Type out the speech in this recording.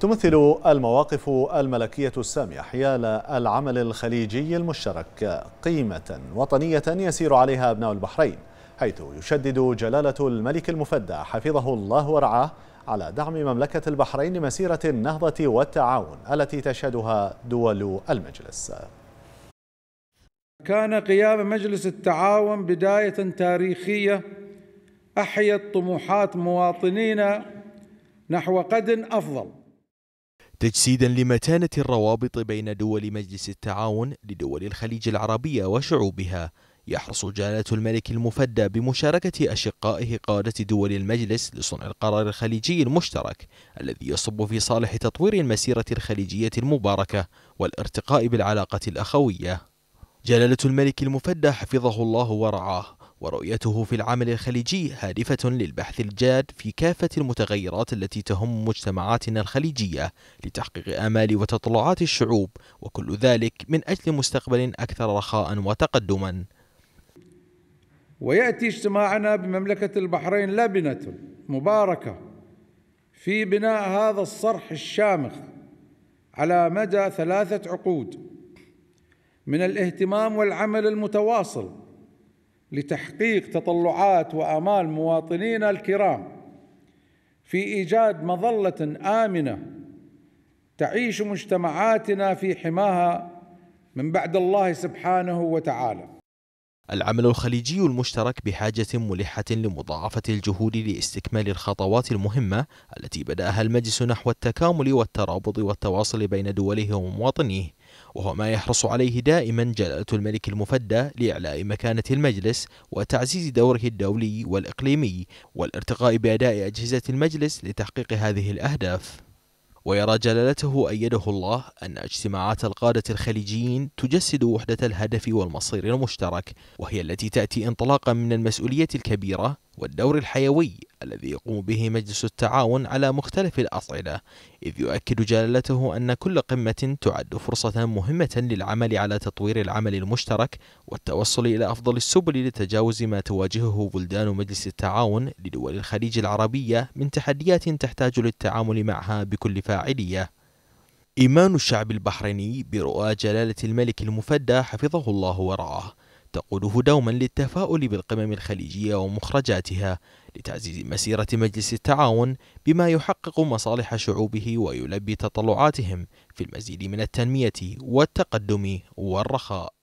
تمثل المواقف الملكية السامية حيال العمل الخليجي المشترك قيمة وطنية يسير عليها أبناء البحرين حيث يشدد جلالة الملك المفدى حفظه الله ورعاه على دعم مملكة البحرين لمسيرة النهضة والتعاون التي تشهدها دول المجلس كان قيام مجلس التعاون بداية تاريخية أحيت طموحات مواطنينا نحو قد أفضل تجسيدا لمتانة الروابط بين دول مجلس التعاون لدول الخليج العربية وشعوبها يحرص جلالة الملك المفدى بمشاركة أشقائه قادة دول المجلس لصنع القرار الخليجي المشترك الذي يصب في صالح تطوير المسيرة الخليجية المباركة والارتقاء بالعلاقة الأخوية جلالة الملك المفدى حفظه الله ورعاه ورؤيته في العمل الخليجي هادفة للبحث الجاد في كافة المتغيرات التي تهم مجتمعاتنا الخليجية لتحقيق آمال وتطلعات الشعوب وكل ذلك من أجل مستقبل أكثر رخاء وتقدما ويأتي اجتماعنا بمملكة البحرين لبنة مباركة في بناء هذا الصرح الشامخ على مدى ثلاثة عقود من الاهتمام والعمل المتواصل لتحقيق تطلعات وامال مواطنينا الكرام في ايجاد مظله امنه تعيش مجتمعاتنا في حماها من بعد الله سبحانه وتعالى. العمل الخليجي المشترك بحاجة ملحة لمضاعفة الجهود لاستكمال الخطوات المهمة التي بدأها المجلس نحو التكامل والترابط والتواصل بين دوله ومواطنيه وهو ما يحرص عليه دائما جلاله الملك المفدى لاعلاء مكانه المجلس وتعزيز دوره الدولي والاقليمي والارتقاء باداء اجهزه المجلس لتحقيق هذه الاهداف ويرى جلالته أيده الله أن اجتماعات القادة الخليجيين تجسد وحدة الهدف والمصير المشترك وهي التي تأتي انطلاقا من المسؤولية الكبيرة والدور الحيوي الذي يقوم به مجلس التعاون على مختلف الأصعدة إذ يؤكد جلالته أن كل قمة تعد فرصة مهمة للعمل على تطوير العمل المشترك والتوصل إلى أفضل السبل لتجاوز ما تواجهه بلدان مجلس التعاون لدول الخليج العربية من تحديات تحتاج للتعامل معها بكل فاعلية إيمان الشعب البحريني برؤى جلالة الملك المفدى حفظه الله ورعاه تقوده دوما للتفاؤل بالقمم الخليجية ومخرجاتها لتعزيز مسيرة مجلس التعاون بما يحقق مصالح شعوبه ويلبي تطلعاتهم في المزيد من التنمية والتقدم والرخاء